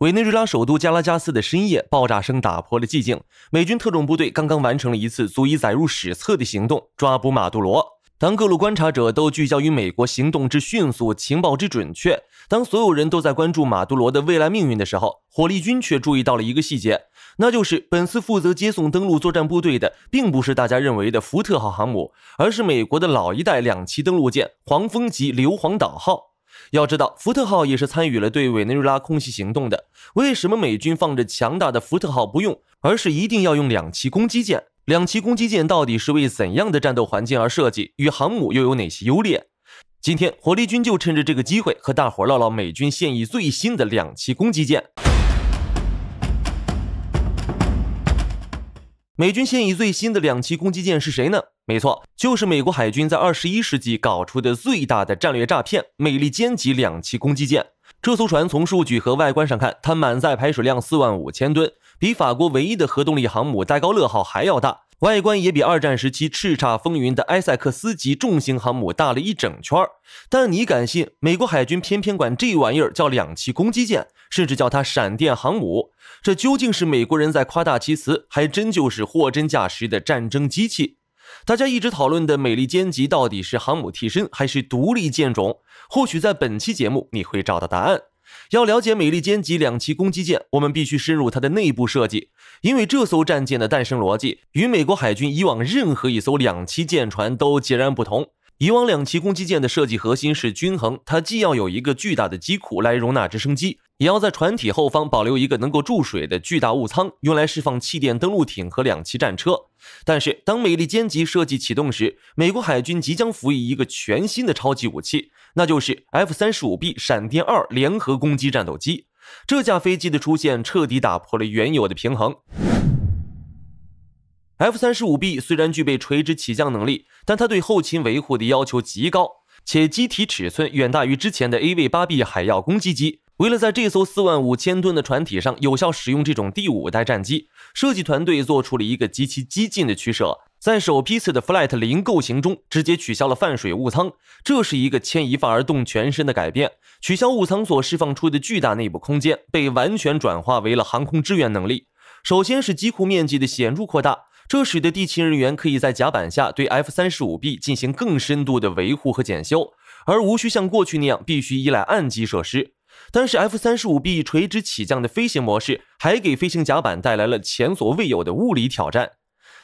委内瑞拉首都加拉加斯的深夜，爆炸声打破了寂静。美军特种部队刚刚完成了一次足以载入史册的行动——抓捕马杜罗。当各路观察者都聚焦于美国行动之迅速、情报之准确，当所有人都在关注马杜罗的未来命运的时候，火力军却注意到了一个细节，那就是本次负责接送登陆作战部队的，并不是大家认为的“福特号”航母，而是美国的老一代两栖登陆舰“黄蜂级”“硫磺岛号”。要知道，福特号也是参与了对委内瑞拉空袭行动的。为什么美军放着强大的福特号不用，而是一定要用两栖攻击舰？两栖攻击舰到底是为怎样的战斗环境而设计？与航母又有哪些优劣？今天，火力军就趁着这个机会和大伙唠唠美军现役最新的两栖攻击舰。美军现役最新的两栖攻击舰是谁呢？没错，就是美国海军在二十一世纪搞出的最大的战略诈骗——美利坚级两栖攻击舰。这艘船从数据和外观上看，它满载排水量四万五千吨，比法国唯一的核动力航母戴高乐号还要大。外观也比二战时期叱咤风云的埃塞克斯级重型航母大了一整圈儿，但你敢信？美国海军偏偏管这玩意儿叫两栖攻击舰，甚至叫它“闪电航母”。这究竟是美国人在夸大其词，还真就是货真价实的战争机器。大家一直讨论的美利坚级到底是航母替身还是独立舰种？或许在本期节目你会找到答案。要了解美利坚级两栖攻击舰，我们必须深入它的内部设计，因为这艘战舰的诞生逻辑与美国海军以往任何一艘两栖舰船都截然不同。以往两栖攻击舰的设计核心是均衡，它既要有一个巨大的机库来容纳直升机，也要在船体后方保留一个能够注水的巨大物舱，用来释放气垫登陆艇和两栖战车。但是，当美利坚级设计启动时，美国海军即将服役一个全新的超级武器，那就是 F-35B“ 闪电二”联合攻击战斗机。这架飞机的出现彻底打破了原有的平衡。F-35B 虽然具备垂直起降能力，但它对后勤维护的要求极高，且机体尺寸远大于之前的 AV-8B 海鹞攻击机。为了在这艘四万五千吨的船体上有效使用这种第五代战机，设计团队做出了一个极其激进的取舍：在首批次的 Flight 零构型中，直接取消了泛水物仓。这是一个牵一发而动全身的改变。取消物仓所释放出的巨大内部空间，被完全转化为了航空支援能力。首先是机库面积的显著扩大，这使得地勤人员可以在甲板下对 F-35B 进行更深度的维护和检修，而无需像过去那样必须依赖岸基设施。但是，F 三十五 B 垂直起降的飞行模式还给飞行甲板带来了前所未有的物理挑战。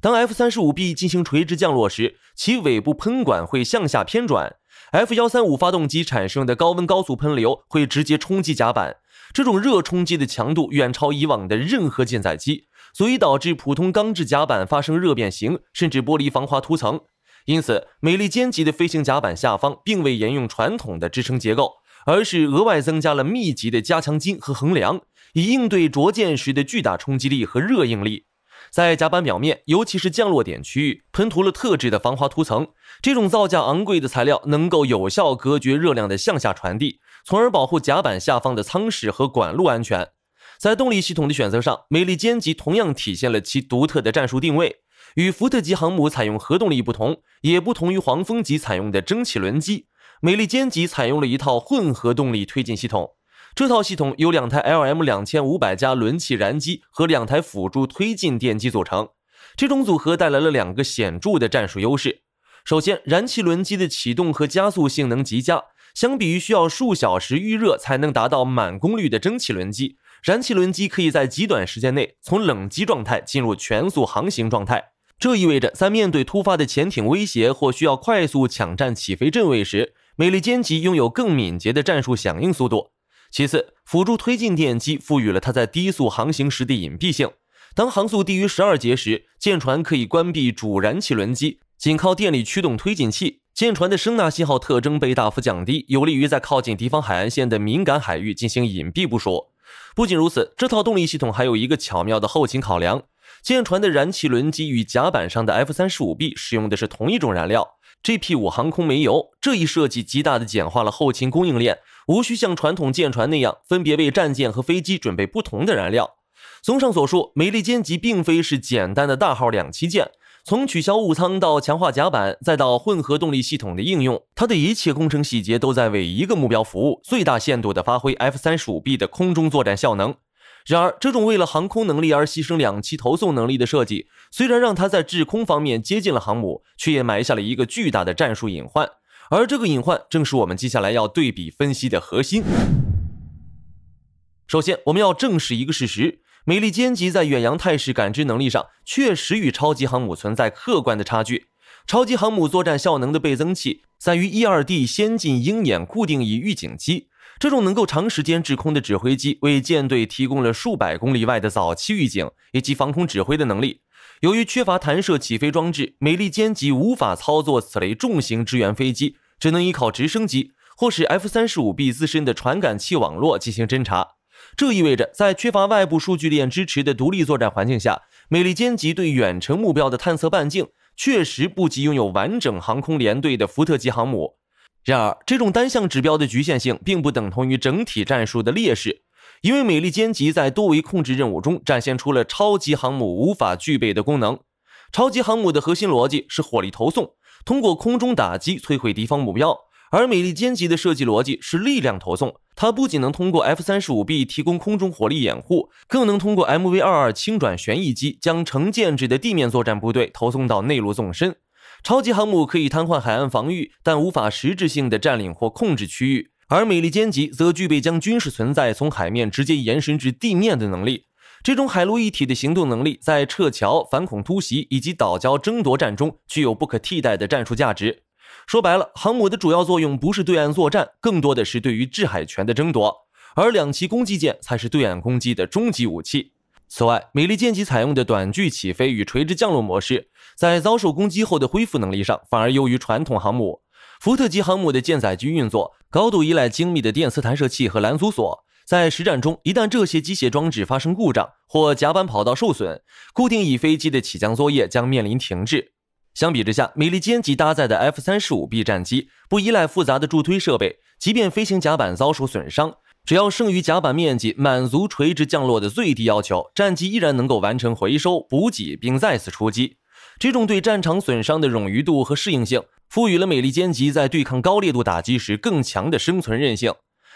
当 F 三十五 B 进行垂直降落时，其尾部喷管会向下偏转，F 幺三五发动机产生的高温高速喷流会直接冲击甲板，这种热冲击的强度远超以往的任何舰载机，所以导致普通钢制甲板发生热变形，甚至剥离防滑涂层。因此，美利坚级的飞行甲板下方并未沿用传统的支撑结构。而是额外增加了密集的加强筋和横梁，以应对着舰时的巨大冲击力和热应力。在甲板表面，尤其是降落点区域，喷涂了特制的防滑涂层。这种造价昂贵的材料能够有效隔绝热量的向下传递，从而保护甲板下方的舱室和管路安全。在动力系统的选择上，美利坚级同样体现了其独特的战术定位。与福特级航母采用核动力不同，也不同于黄蜂级采用的蒸汽轮机。美利坚级采用了一套混合动力推进系统，这套系统由两台 L M 两千五百加轮气燃机和两台辅助推进电机组成。这种组合带来了两个显著的战术优势。首先，燃气轮机的启动和加速性能极佳，相比于需要数小时预热才能达到满功率的蒸汽轮机，燃气轮机可以在极短时间内从冷机状态进入全速航行状态。这意味着在面对突发的潜艇威胁或需要快速抢占起飞阵位时，美利坚级拥有更敏捷的战术响应速度。其次，辅助推进电机赋予了它在低速航行时的隐蔽性。当航速低于十二节时，舰船可以关闭主燃气轮机，仅靠电力驱动推进器。舰船的声呐信号特征被大幅降低，有利于在靠近敌方海岸线的敏感海域进行隐蔽部署。不仅如此，这套动力系统还有一个巧妙的后勤考量：舰船的燃气轮机与甲板上的 F 三十五 B 使用的是同一种燃料。g p 五航空煤油这一设计极大的简化了后勤供应链，无需像传统舰船那样分别为战舰和飞机准备不同的燃料。综上所述，美利坚级并非是简单的大号两栖舰，从取消物舱到强化甲板，再到混合动力系统的应用，它的一切工程细节都在为一个目标服务：最大限度地发挥 F 三十五 B 的空中作战效能。然而，这种为了航空能力而牺牲两栖投送能力的设计，虽然让它在制空方面接近了航母，却也埋下了一个巨大的战术隐患。而这个隐患正是我们接下来要对比分析的核心。首先，我们要正视一个事实：，美利坚级在远洋态势感知能力上确实与超级航母存在客观的差距。超级航母作战效能的倍增器在于 e 二 D 先进鹰眼固定翼预警机。这种能够长时间滞空的指挥机，为舰队提供了数百公里外的早期预警以及防空指挥的能力。由于缺乏弹射起飞装置，美利坚级无法操作此类重型支援飞机，只能依靠直升机或是 F 三十五 B 自身的传感器网络进行侦查。这意味着，在缺乏外部数据链支持的独立作战环境下，美利坚级对远程目标的探测半径确实不及拥有完整航空联队的福特级航母。然而，这种单项指标的局限性并不等同于整体战术的劣势，因为美利坚级在多维控制任务中展现出了超级航母无法具备的功能。超级航母的核心逻辑是火力投送，通过空中打击摧毁敌方目标；而美利坚级的设计逻辑是力量投送，它不仅能通过 F 三十五 B 提供空中火力掩护，更能通过 MV 二二轻转旋翼机将成建制的地面作战部队投送到内陆纵深。超级航母可以瘫痪海岸防御，但无法实质性的占领或控制区域；而美利坚级则具备将军事存在从海面直接延伸至地面的能力。这种海陆一体的行动能力，在撤侨、反恐突袭以及岛礁争夺战中具有不可替代的战术价值。说白了，航母的主要作用不是对岸作战，更多的是对于制海权的争夺。而两栖攻击舰才是对岸攻击的终极武器。此外，美利坚级采用的短距起飞与垂直降落模式。在遭受攻击后的恢复能力上，反而优于传统航母。福特级航母的舰载机运作高度依赖精密的电磁弹射器和拦阻索，在实战中，一旦这些机械装置发生故障或甲板跑道受损，固定翼飞机的起降作业将面临停滞。相比之下，美利坚级搭载的 F-35B 战机不依赖复杂的助推设备，即便飞行甲板遭受损伤，只要剩余甲板面积满足垂直降落的最低要求，战机依然能够完成回收、补给并再次出击。这种对战场损伤的冗余度和适应性，赋予了美利坚级在对抗高烈度打击时更强的生存韧性。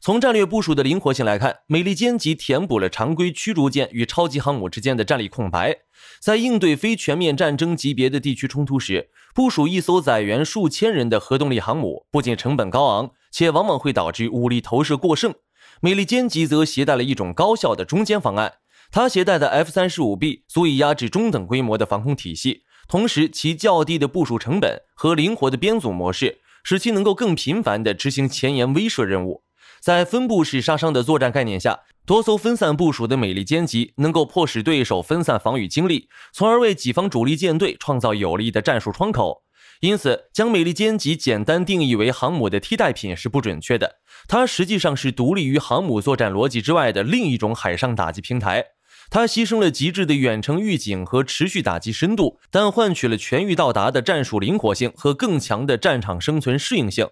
从战略部署的灵活性来看，美利坚级填补了常规驱逐舰与超级航母之间的战力空白。在应对非全面战争级别的地区冲突时，部署一艘载员数千人的核动力航母不仅成本高昂，且往往会导致武力投射过剩。美利坚级则携带了一种高效的中间方案，它携带的 F-35B 足以压制中等规模的防空体系。同时，其较低的部署成本和灵活的编组模式，使其能够更频繁地执行前沿威慑任务。在分布式杀伤的作战概念下，多艘分散部署的美利坚级能够迫使对手分散防御精力，从而为己方主力舰队创造有利的战术窗口。因此，将美利坚级简单定义为航母的替代品是不准确的。它实际上是独立于航母作战逻辑之外的另一种海上打击平台。它牺牲了极致的远程预警和持续打击深度，但换取了全域到达的战术灵活性和更强的战场生存适应性。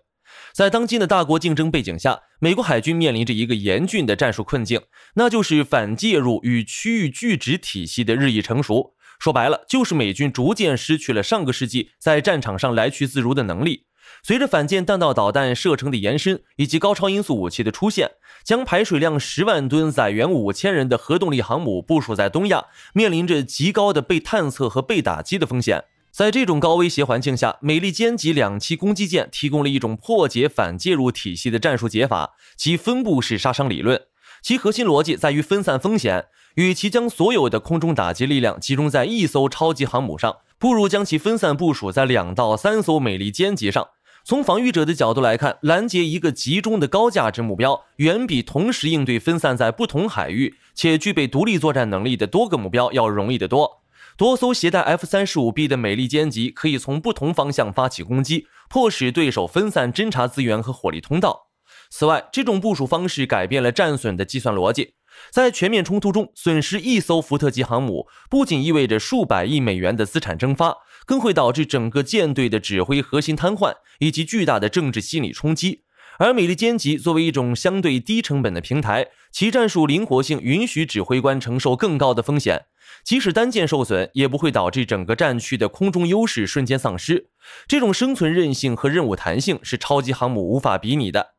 在当今的大国竞争背景下，美国海军面临着一个严峻的战术困境，那就是反介入与区域拒止体系的日益成熟。说白了，就是美军逐渐失去了上个世纪在战场上来去自如的能力。随着反舰弹道导弹射程的延伸以及高超音速武器的出现，将排水量十万吨、载员五千人的核动力航母部署在东亚，面临着极高的被探测和被打击的风险。在这种高威胁环境下，美利坚级两栖攻击舰提供了一种破解反介入体系的战术解法——其分布式杀伤理论。其核心逻辑在于分散风险，与其将所有的空中打击力量集中在一艘超级航母上，不如将其分散部署在两到三艘美利坚级上。从防御者的角度来看，拦截一个集中的高价值目标，远比同时应对分散在不同海域且具备独立作战能力的多个目标要容易得多。多艘携带 F-35B 的美利坚级可以从不同方向发起攻击，迫使对手分散侦察资源和火力通道。此外，这种部署方式改变了战损的计算逻辑。在全面冲突中，损失一艘福特级航母，不仅意味着数百亿美元的资产蒸发。更会导致整个舰队的指挥核心瘫痪，以及巨大的政治心理冲击。而美利坚级作为一种相对低成本的平台，其战术灵活性允许指挥官承受更高的风险，即使单舰受损，也不会导致整个战区的空中优势瞬间丧失。这种生存韧性和任务弹性是超级航母无法比拟的。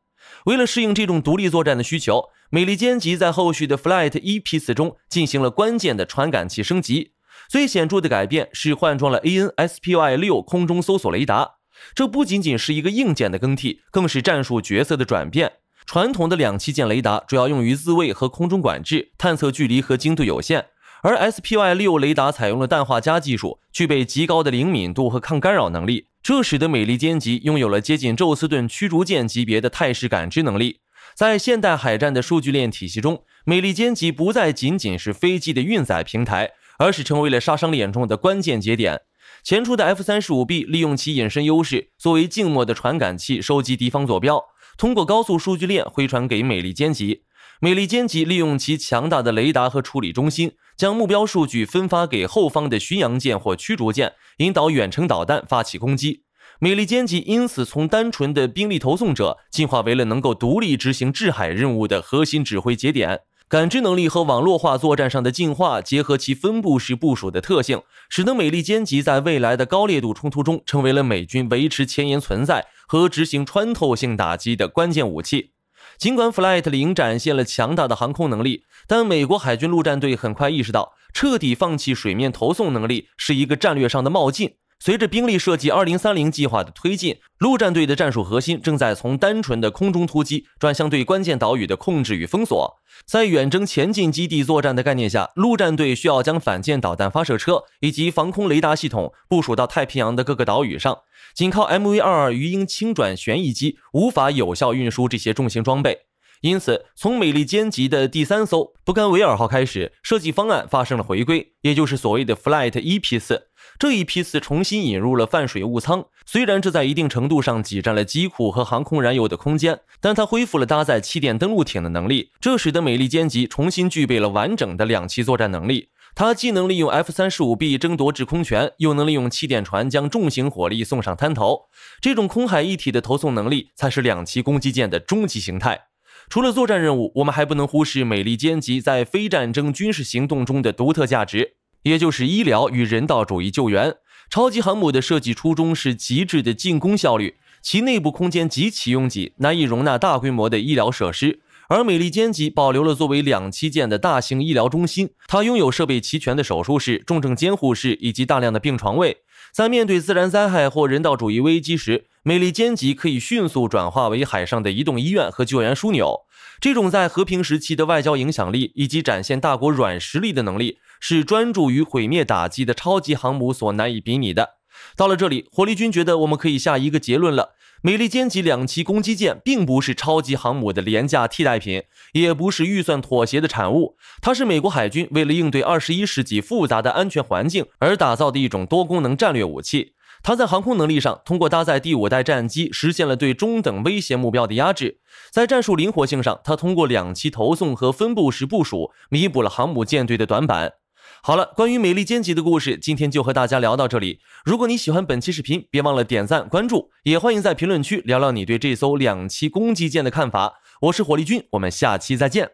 为了适应这种独立作战的需求，美利坚级在后续的 Flight 一批次中进行了关键的传感器升级。最显著的改变是换装了 ANSPY 六空中搜索雷达。这不仅仅是一个硬件的更替，更是战术角色的转变。传统的两栖舰雷达主要用于自卫和空中管制，探测距离和精度有限。而 SPY 六雷达采用了氮化镓技术，具备极高的灵敏度和抗干扰能力，这使得美利坚级拥有了接近宙斯盾驱逐舰级别的态势感知能力。在现代海战的数据链体系中，美利坚级不再仅仅是飞机的运载平台。而是成为了杀伤力眼中的关键节点。前出的 F 三十五 B 利用其隐身优势，作为静默的传感器，收集敌方坐标，通过高速数据链回传给美利坚级。美利坚级利用其强大的雷达和处理中心，将目标数据分发给后方的巡洋舰或驱逐舰，引导远程导弹发起攻击。美利坚级因此从单纯的兵力投送者进化为了能够独立执行制海任务的核心指挥节点。感知能力和网络化作战上的进化，结合其分布式部署的特性，使得美利坚级在未来的高烈度冲突中成为了美军维持前沿存在和执行穿透性打击的关键武器。尽管 Flight 零展现了强大的航空能力，但美国海军陆战队很快意识到，彻底放弃水面投送能力是一个战略上的冒进。随着兵力设计二零三零计划的推进，陆战队的战术核心正在从单纯的空中突击转向对关键岛屿的控制与封锁。在远征前进基地作战的概念下，陆战队需要将反舰导弹发射车以及防空雷达系统部署到太平洋的各个岛屿上。仅靠 MV-22 鱼鹰轻转旋翼机无法有效运输这些重型装备，因此从美利坚级的第三艘布干维尔号开始，设计方案发生了回归，也就是所谓的 Flight 一批次。这一批次重新引入了泛水物舱，虽然这在一定程度上挤占了机库和航空燃油的空间，但它恢复了搭载气垫登陆艇的能力，这使得美利坚级重新具备了完整的两栖作战能力。它既能利用 F 三十五 B 争夺制空权，又能利用气垫船将重型火力送上滩头。这种空海一体的投送能力才是两栖攻击舰的终极形态。除了作战任务，我们还不能忽视美利坚级在非战争军事行动中的独特价值。也就是医疗与人道主义救援。超级航母的设计初衷是极致的进攻效率，其内部空间极其拥挤，难以容纳大规模的医疗设施。而美利坚级保留了作为两栖舰的大型医疗中心，它拥有设备齐全的手术室、重症监护室以及大量的病床位。在面对自然灾害或人道主义危机时，美利坚级可以迅速转化为海上的移动医院和救援枢纽。这种在和平时期的外交影响力以及展现大国软实力的能力，是专注于毁灭打击的超级航母所难以比拟的。到了这里，火力军觉得我们可以下一个结论了：美利坚级两栖攻击舰并不是超级航母的廉价替代品，也不是预算妥协的产物，它是美国海军为了应对二十一世纪复杂的安全环境而打造的一种多功能战略武器。它在航空能力上，通过搭载第五代战机，实现了对中等威胁目标的压制；在战术灵活性上，它通过两栖投送和分布式部署，弥补了航母舰队的短板。好了，关于美利坚级的故事，今天就和大家聊到这里。如果你喜欢本期视频，别忘了点赞、关注，也欢迎在评论区聊聊你对这艘两栖攻击舰的看法。我是火力军，我们下期再见。